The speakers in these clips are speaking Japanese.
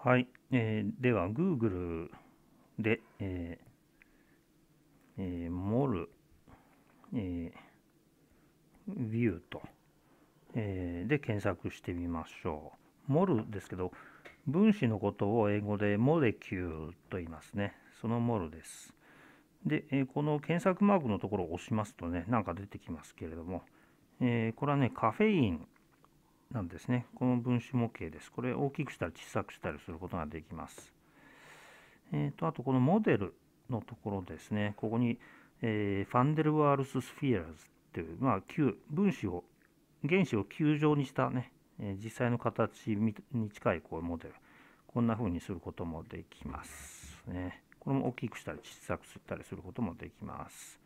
はい、えー、では Google で、えーえー、モル、えー、ビューと、えー、で検索してみましょう。モルですけど、分子のことを英語でモレキューと言いますね。そのモルです。で、えー、この検索マークのところを押しますとね、なんか出てきますけれども、えー、これはね、カフェインなんですね。この分子模型です。これ大きくしたり小さくしたりすることができます。えっ、ー、と、あとこのモデルのところですね。ここに、えー、ファンデルワールススフィアーズっていう、まあ、球、分子を、原子を球状にしたね、えー、実際の形に近いこうモデル。こんな風にすることもできます。ね、これも大きくしたり小さくしたりすることもできます。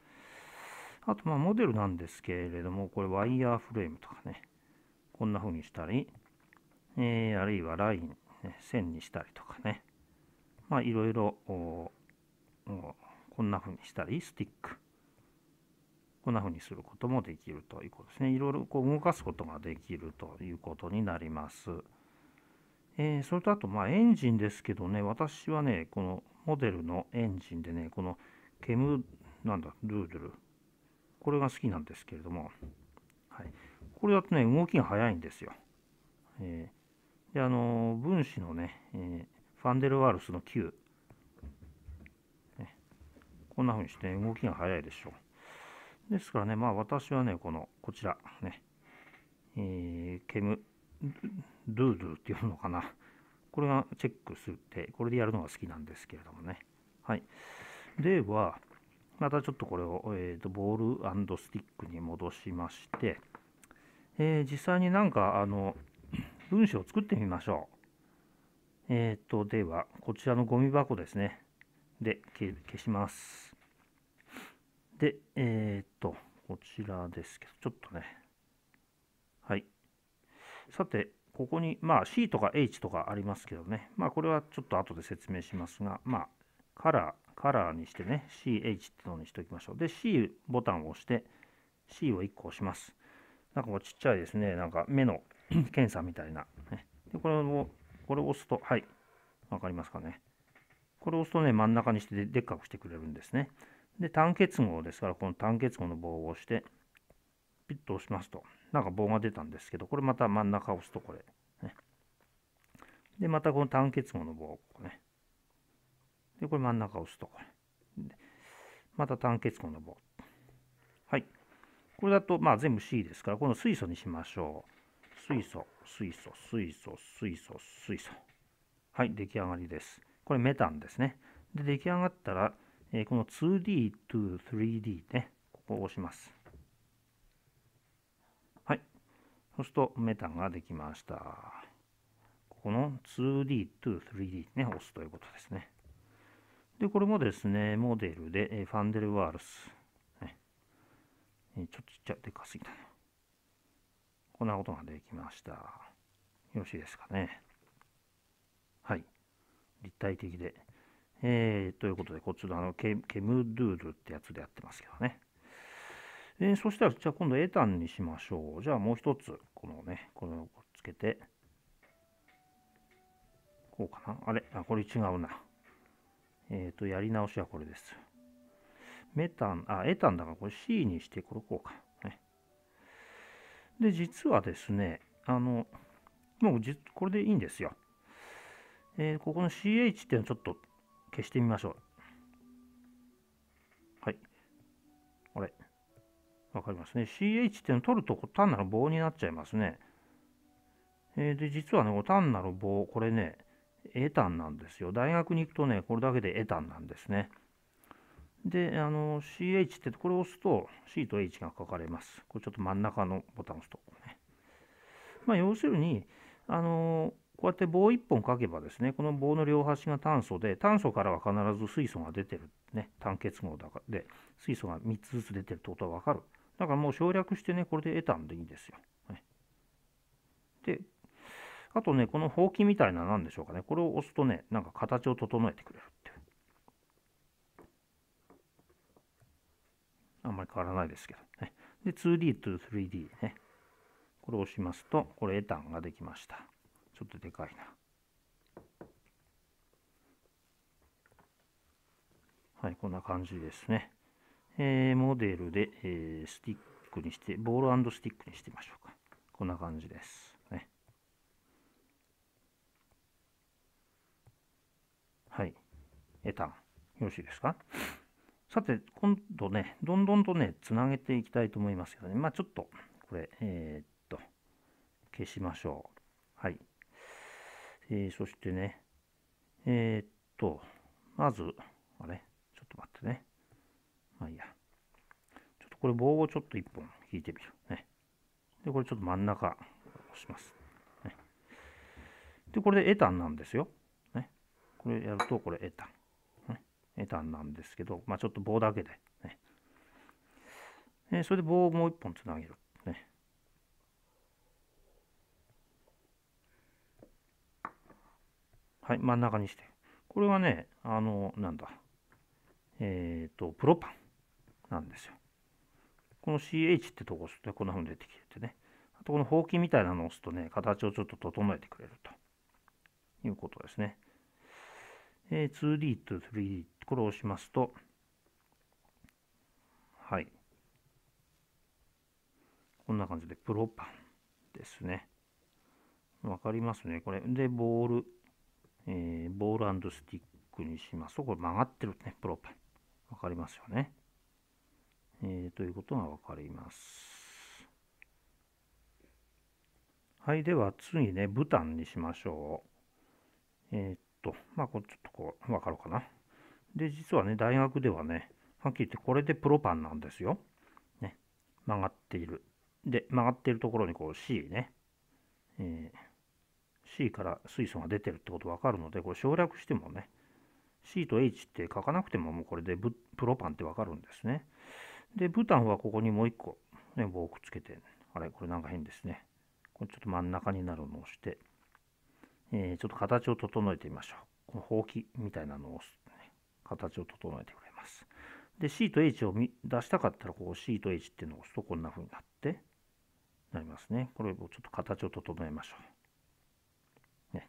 あと、まあ、モデルなんですけれども、これワイヤーフレームとかね、こんな風にしたり、えー、あるいはライン、ね、線にしたりとかね、まあいろいろこんな風にしたり、スティック、こんな風にすることもできるということですね。いろいろこう動かすことができるということになります。えー、それとあと、まあ、エンジンですけどね、私はね、このモデルのエンジンでね、このケム、なんだ、ドゥードル、これが好きなんですけれども、はい、これだとね、動きが速いんですよ。えー、で、あのー、分子のね、えー、ファンデルワールスの9。ね、こんな風にして、ね、動きが速いでしょう。ですからね、まあ私はね、この、こちら、ね、えー、ケム、ドゥードゥっていうのかな。これがチェックするって、これでやるのが好きなんですけれどもね。はい。では、またちょっとこれを、えーとボールスティックに戻しまして、えー、実際になんかあの文章を作ってみましょう。えっ、と、では、こちらのゴミ箱ですね。で、消します。で、えっ、と、こちらですけど、ちょっとね。はい。さて、ここに、まあ、C とか H とかありますけどね。まあ、これはちょっと後で説明しますが、まあ、カラー、カラーにしてね、CH ってのにしておきましょう。で、C ボタンを押して、C を1個押します。なんかこうちっちゃいですね、なんか目の 検査みたいな。でこれを、これを押すと、はい、わかりますかね。これを押すとね、真ん中にしてでっかくしてくれるんですね。で、単結合ですから、この単結合の棒を押して、ピッと押しますと、なんか棒が出たんですけど、これまた真ん中を押すとこれ。ね、で、またこの単結合の棒をここね。で、これ真ん中を押すとこれ。また単結合の棒。これだと、まあ、全部 C ですから、この水素にしましょう。水素、水素、水素、水素、水素。はい、出来上がりです。これメタンですね。で、出来上がったら、えー、この 2D と 3D ね、ここを押します。はい。そうすると、メタンができました。ここの 2D と 3D ね、押すということですね。で、これもですね、モデルで、えー、ファンデルワールス。ちょっとちっちゃでかすぎたね。こんなことができました。よろしいですかね。はい。立体的で。えー、ということで、こっちのあのケケムドゥールってやつでやってますけどね。えー、そしたら、じゃあ今度エタンにしましょう。じゃあもう一つ、このね、これをつけて、こうかな。あれあ、これ違うな。えっ、ー、と、やり直しはこれです。メタン、あ、エタンだからこれ C にしてこれこうか。で、実はですね、あの、もうじこれでいいんですよ。えー、ここの CH っていうのちょっと消してみましょう。はい。あれ。わかりますね。CH っていうの取ると単なる棒になっちゃいますね。えー、で、実はね、単なる棒、これね、エタンなんですよ。大学に行くとね、これだけでエタンなんですね。で、あの、CH ってこれを押すと C と H が書かれます。これちょっと真ん中のボタンを押すと、ね。まあ、要するに、あの、こうやって棒1本書けばですね、この棒の両端が炭素で、炭素からは必ず水素が出てる、ね、単結合だからで、水素が3つずつ出てるってことは分かる。だからもう省略してね、これで得たんでいいんですよ。ね、で、あとね、このほうきみたいな何でしょうかね、これを押すとね、なんか形を整えてくれる。あんまり変わらないですけど、ね。で、2D と 3D ね。これを押しますと、これエタンができました。ちょっとでかいな。はい、こんな感じですね。えー、モデルで、えー、スティックにして、ボールスティックにしてみましょうか。こんな感じです。ね、はい。エタン。よろしいですかさて、今度ね、どんどんとね、つなげていきたいと思いますけどね、まあちょっと、これ、えー、っと、消しましょう。はい。えー、そしてね、えー、っと、まず、あれちょっと待ってね。まあいいや。ちょっとこれ棒をちょっと1本引いてみる。ね。で、これちょっと真ん中押します。ね、で、これでエタンなんですよ。ね。これやると、これエタン。なんですけど、まあ、ちょっと棒だけで、ね、えそれで棒をもう一本つなげる。ね、はい、真ん中にして。これはね、あの、なんだ、えっ、ー、と、プロパンなんですよ。この CH ってとこ押すと、こんなふうに出てきてね。あと、このほうきみたいなのを押すとね、形をちょっと整えてくれるということですね。えー、2D と 3D これを押しますと、はい。こんな感じでプロパンですね。わかりますね。これ。で、ボール、えー、ボールスティックにしますと、これ曲がってるね、プロパン。わかりますよね。えー、ということがわかります。はい。では、次ね、ブタンにしましょう。えー、っと、まあ、これちょっとこう、わかるかな。で、実はね、大学ではね、はっきり言ってこれでプロパンなんですよ。ね、曲がっている。で、曲がっているところにこう C ね、えー、C から水素が出てるってことわかるので、これ省略してもね、C と H って書かなくてももうこれでプロパンってわかるんですね。で、ブタンはここにもう一個、ね、棒をくっつけて、あれ、これなんか変ですね。これちょっと真ん中になるのを押して、えー、ちょっと形を整えてみましょう。このほうきみたいなのを押す形を整えてくれます。で C と H を出したかったらここ C と H っていうのを押すとこんな風になってなりますね。これをちょっと形を整えましょう。ね。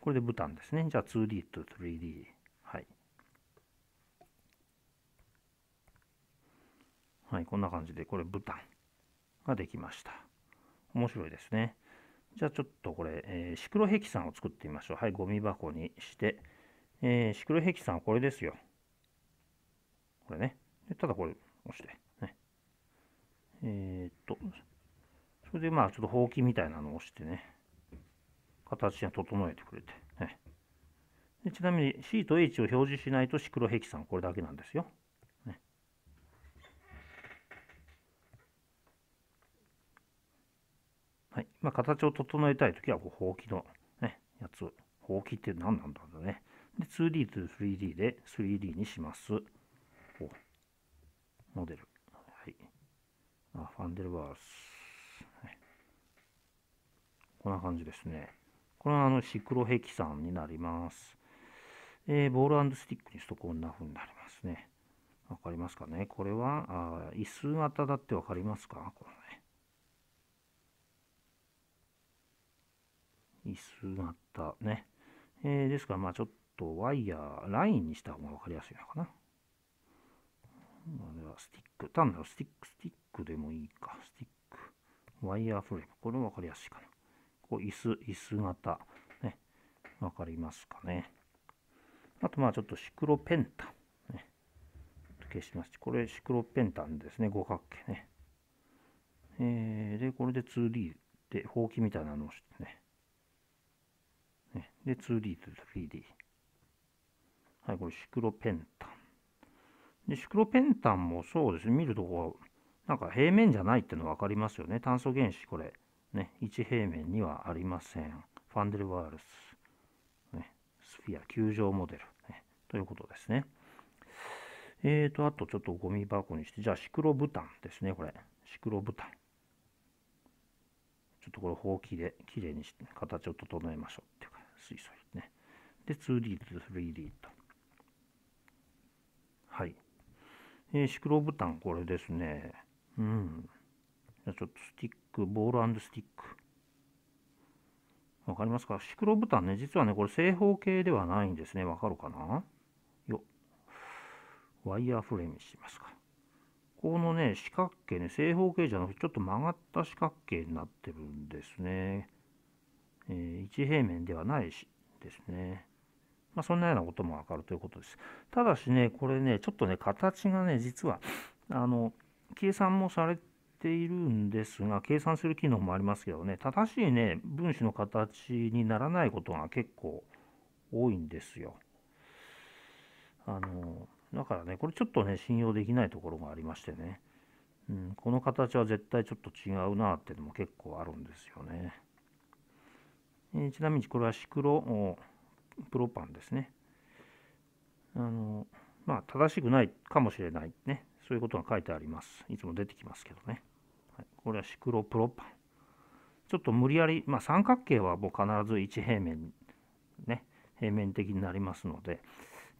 これでブタンですね。じゃあ 2D と 3D。はい。はい、こんな感じでこれブタンができました。面白いですね。じゃあちょっとこれ、えー、シクロヘキサンを作ってみましょう。はい、ゴミ箱にして。えー、シクロヘキサンはこれですよ。これね。ただこれ押して、ね。えー、っと、それでまあちょっとほうきみたいなのを押してね、形が整えてくれて、ね。でちなみに C と H を表示しないとシクロヘキサンこれだけなんですよ。はいまあ、形を整えたいときは、ほうきの、ね、やつほうきって何なんだろうね。で 2D と 3D で 3D にします。モデル。はい。あ、ファンデルバース。はい、こんな感じですね。これはあのシクロヘキサンになります。えー、ボールスティックにするとこんな風になりますね。わかりますかねこれは、あ椅子型だってわかりますかこのね。椅子型ね。えー、ですから、まあちょっと。とワイヤー、ラインにした方が分かりやすいのかな。では、スティック、単なるスティック、スティックでもいいか、スティック、ワイヤーフレーム、これも分かりやすいかな。こう、椅子、椅子型、ね、分かりますかね。あと、まあちょっとシクロペンタ、ね、消しますこれシクロペンタンですね、五角形ね。えー、で、これで 2D で、ほうきみたいなのをしてね。ねで、2D と 3D。はい、これシクロペンタン。で、シクロペンタンもそうですね、見るとこう、なんか平面じゃないっていうの分かりますよね。炭素原子、これ、ね、1平面にはありません。ファンデルワールス、ね、スフィア、球状モデル、ね、ということですね。えーと、あとちょっとゴミ箱にして、じゃあシクロブタンですね、これ。シクロブタン。ちょっとこれ、ほうきできれいにして、形を整えましょうっていうか、水素ね。で、2D と 3D と。はい。えー、シクロボタン、これですね。うん。じゃちょっとスティック、ボールスティック。わかりますかシクロボタンね、実はね、これ正方形ではないんですね。わかるかなよワイヤーフレームにしますか。このね、四角形ね、正方形じゃなくて、ちょっと曲がった四角形になってるんですね。えー、一平面ではないしですね。まあ、そんなようなこともわかるということです。ただしね、これね、ちょっとね、形がね、実は、あの、計算もされているんですが、計算する機能もありますけどね、正しいね、分子の形にならないことが結構多いんですよ。あの、だからね、これちょっとね、信用できないところがありましてね、うん、この形は絶対ちょっと違うなっていうのも結構あるんですよね。えー、ちなみにこれはシクロプロパンですね。あの、まあ、正しくないかもしれないね。そういうことが書いてあります。いつも出てきますけどね。はい、これはシクロプロパン。ちょっと無理やり、まあ、三角形はもう必ず1平面、ね、平面的になりますので、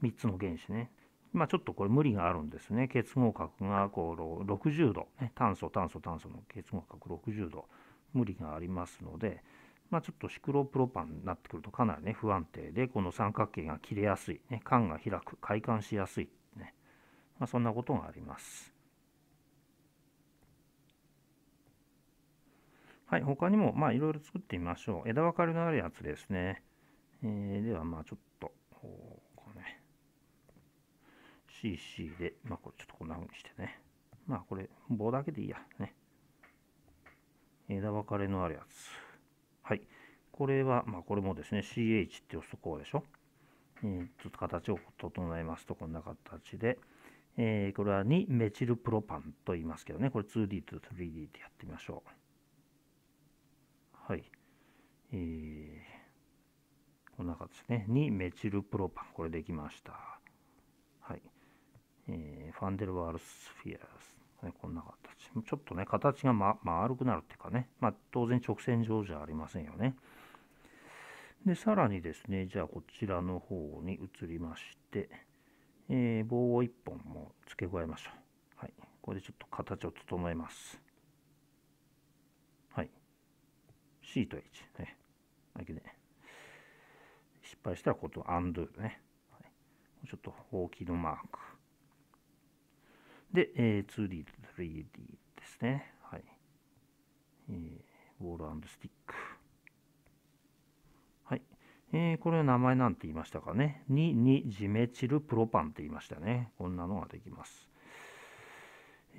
3つの原子ね。まあ、ちょっとこれ無理があるんですね。結合角がこう60度、ね、炭素、炭素、炭素の結合角60度、無理がありますので、まあ、ちょっとシクロプロパンになってくるとかなりね不安定でこの三角形が切れやすい、ね、缶が開く開管しやすい、ねまあ、そんなことがあります。はい、他にもまあいろいろ作ってみましょう。枝分かれのあるやつですね。えー、ではまあちょっと、こうね、CC で、まあこれちょっとこんな風にしてね。まあこれ棒だけでいいや。ね。枝分かれのあるやつ。これは、まあ、これもですね、CH って押すとこうでしょ。えー、ちょっと形を整えますと、こんな形で。えー、これは2メチルプロパンと言いますけどね、これ 2D と 3D ってやってみましょう。はい。えー、こんな形ですね。2メチルプロパン、これできました。はい。えー、ファンデルワールスフィアス。こんな形。ちょっとね、形が、ま、丸くなるっていうかね、まあ、当然直線上じゃありませんよね。で、さらにですね、じゃあこちらの方に移りまして、えー、棒を1本も付け加えましょう。はい。これでちょっと形を整えます。はい。C と H。ね。だけで、ね、失敗したらこことアンドゥね。はい、ちょっとほうきのマーク。で、えー、2D と 3D ですね。はい。えー、ボールスティック。はい。えー、これは名前なんて言いましたかね。2、2、ジメチルプロパンって言いましたね。こんなのができます。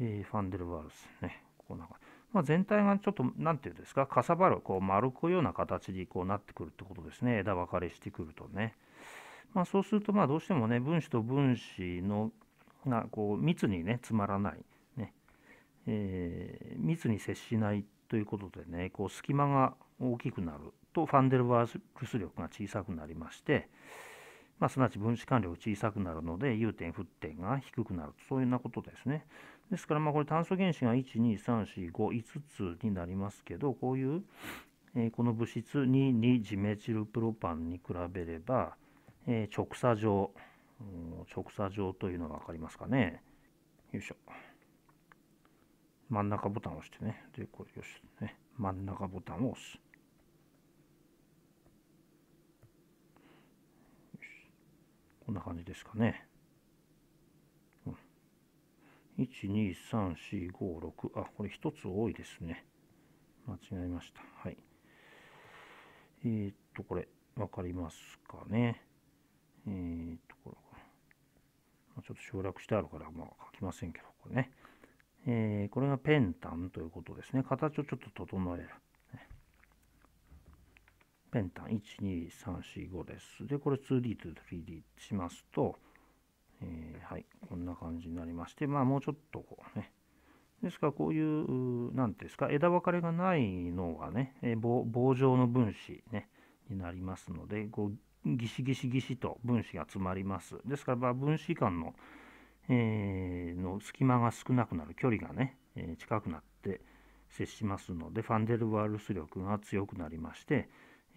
えー、ファンデルワールスね。こんか。まあ、全体がちょっと、何て言うんですか、かさばる、こう丸くような形にこうなってくるってことですね。枝分かれしてくるとね。まあ、そうすると、まあ、どうしてもね、分子と分子のがこう密にね、つまらない、ねえー、密に接しないということでね、こう隙間が大きくなるとファンデルワールス力が小さくなりまして、まあ、すなわち分子間理が小さくなるので、融点、沸点が低くなるそういうようなことですね。ですから、まこれ炭素原子が1、2、3、4、5、5つになりますけど、こういう、えこの物質2、2ジメチルプロパンに比べれば、え直鎖状、直鎖状というのが分かりますかね。よいしょ。真ん中ボタンを押してね。で、これよし、ね。真ん中ボタンを押す。こんな感じですかね。うん、1,2,3,4,5,6あこれ1つ多いですね。間違えました。はい。えー、っと、これ、わかりますかね。えー、っと、これ、まあ、ちょっと省略してあるから、まあ、書きませんけど、これね。えー、これがペンタンということですね。形をちょっと整える。ペンタン12345です。で、これ 2D と 3D しますと、えー、はい、こんな感じになりまして、まあもうちょっとこうね、ですからこういう、何ていうんですか、枝分かれがないのがね、えー、棒状の分子、ね、になりますので、こうギシギシギシと分子が詰まります。ですから、分子間の,、えー、の隙間が少なくなる、距離がね、えー、近くなって接しますので、ファンデルワールス力が強くなりまして、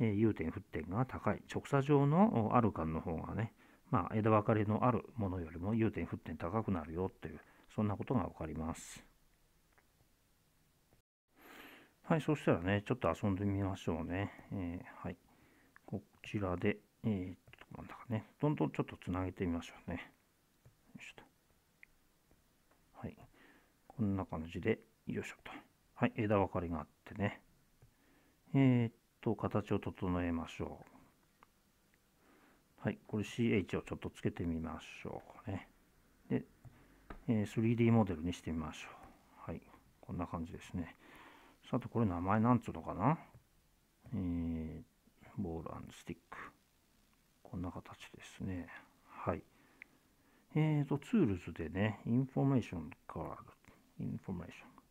え融点、沸点が高い。直射状のある管の方がね、まあ、枝分かれのあるものよりも融点、沸点高くなるよという、そんなことが分かります。はい、そしたらね、ちょっと遊んでみましょうね。えー、はい。こちらで、えー、っと、なんだかね、どんどんちょっとつなげてみましょうね。よいしょと。はい。こんな感じで、よいしょと。はい、枝分かれがあってね。えー、っと形を整えましょう。はい、これ CH をちょっとつけてみましょうね。で、えー、3D モデルにしてみましょう。はい、こんな感じですね。さて、これ名前なんつうのかなえー、ボールスティック。こんな形ですね。はい。えーと、ツールズでね、インフォメーションから、インフォメーション。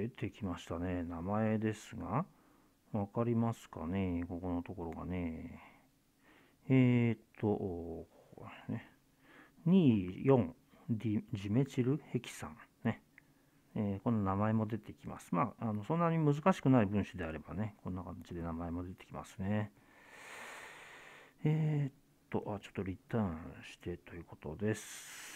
出てきましたね。名前ですが、わかりますかねここのところがね。えー、っと、ここね。24ディジメチルヘキサン。ね。えー、この名前も出てきます。まあ、あのそんなに難しくない分子であればね、こんな感じで名前も出てきますね。えー、っと、あ、ちょっとリターンしてということです。